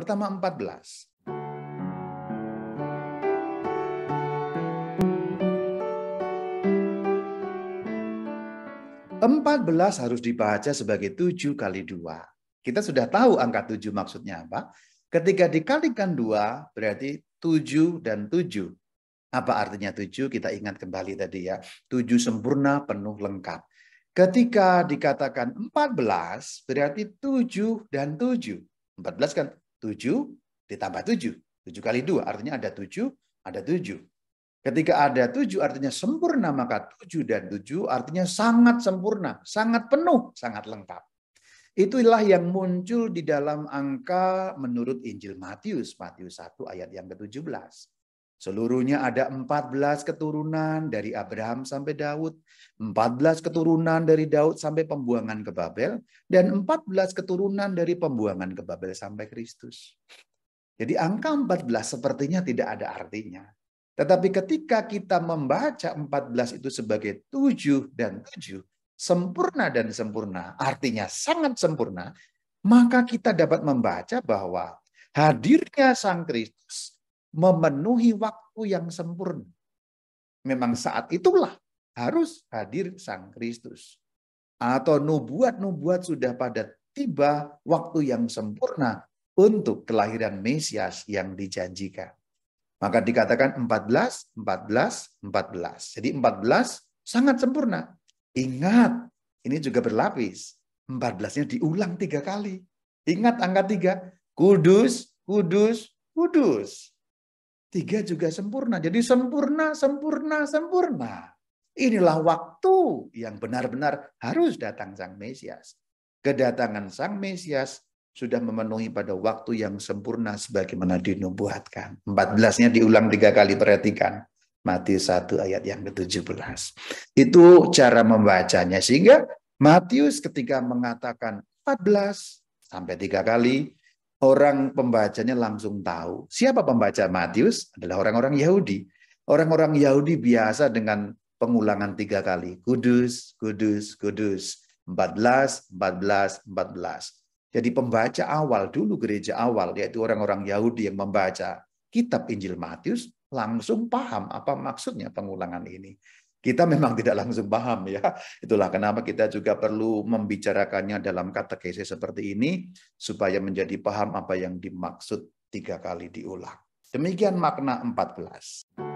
Pertama 14. Empat belas harus dibaca sebagai tujuh kali dua. Kita sudah tahu angka tujuh maksudnya apa. Ketika dikalikan dua berarti tujuh dan tujuh. Apa artinya tujuh? Kita ingat kembali tadi ya. Tujuh sempurna penuh lengkap. Ketika dikatakan empat belas berarti tujuh dan tujuh empat belas kan 7 ditambah 7. 7 kali 2 artinya ada 7, ada 7. Ketika ada 7 artinya sempurna, maka 7 dan 7 artinya sangat sempurna, sangat penuh, sangat lengkap. Itulah yang muncul di dalam angka menurut Injil Matius, Matius 1 ayat yang ke-17. Seluruhnya ada 14 keturunan dari Abraham sampai Daud, 14 keturunan dari Daud sampai pembuangan ke Babel, dan 14 keturunan dari pembuangan ke Babel sampai Kristus. Jadi angka 14 sepertinya tidak ada artinya. Tetapi ketika kita membaca 14 itu sebagai 7 dan 7, sempurna dan sempurna, artinya sangat sempurna, maka kita dapat membaca bahwa hadirnya Sang Kristus memenuhi waktu yang sempurna. Memang saat itulah harus hadir Sang Kristus. Atau nubuat-nubuat sudah pada tiba waktu yang sempurna untuk kelahiran Mesias yang dijanjikan. Maka dikatakan 14, 14, 14. Jadi 14 sangat sempurna. Ingat, ini juga berlapis. 14-nya diulang tiga kali. Ingat angka tiga. Kudus, kudus, kudus. Tiga juga sempurna. Jadi sempurna, sempurna, sempurna. Inilah waktu yang benar-benar harus datang Sang Mesias. Kedatangan Sang Mesias sudah memenuhi pada waktu yang sempurna sebagaimana dinubuatkan. 14-nya diulang tiga kali, perhatikan. Matius satu ayat yang ke-17. Itu cara membacanya. Sehingga Matius ketika mengatakan 14 sampai tiga kali, orang pembacanya langsung tahu. Siapa pembaca Matius? Adalah orang-orang Yahudi. Orang-orang Yahudi biasa dengan pengulangan tiga kali. Kudus, kudus, kudus. 14, 14, 14. Jadi pembaca awal dulu gereja awal, yaitu orang-orang Yahudi yang membaca kitab Injil Matius, langsung paham apa maksudnya pengulangan ini. Kita memang tidak langsung paham ya. Itulah kenapa kita juga perlu membicarakannya dalam kata katekese seperti ini supaya menjadi paham apa yang dimaksud tiga kali diulang. Demikian makna 14.